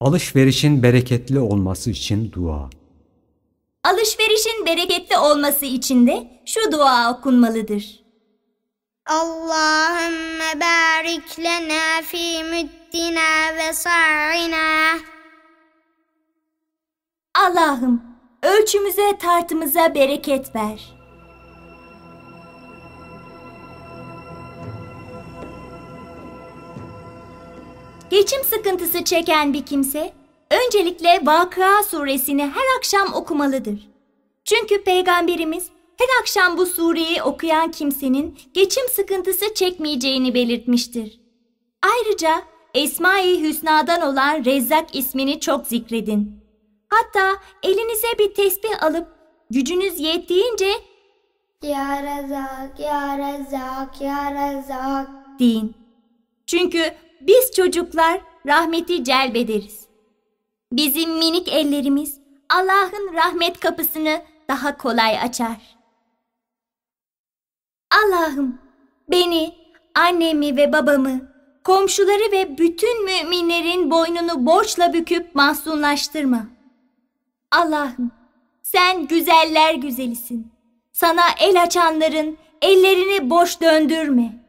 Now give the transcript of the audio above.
Alışverişin bereketli olması için dua. Alışverişin bereketli olması için de şu dua okunmalıdır. Allahümme barik lena fi müddina ve sa'ina. Allah'ım ölçümüze tartımıza bereket ver. geçim sıkıntısı çeken bir kimse öncelikle Vakıa suresini her akşam okumalıdır. Çünkü Peygamberimiz her akşam bu sureyi okuyan kimsenin geçim sıkıntısı çekmeyeceğini belirtmiştir. Ayrıca Esma-i Hüsna'dan olan Rezzak ismini çok zikredin. Hatta elinize bir tesbih alıp gücünüz yettiğince Ya Rezzak, Ya Rezzak, Ya Rezzak deyin. Çünkü biz çocuklar rahmeti celbederiz. Bizim minik ellerimiz Allah'ın rahmet kapısını daha kolay açar. Allah'ım beni, annemi ve babamı, komşuları ve bütün müminlerin boynunu borçla büküp mahzunlaştırma. Allah'ım sen güzeller güzelisin. Sana el açanların ellerini boş döndürme.''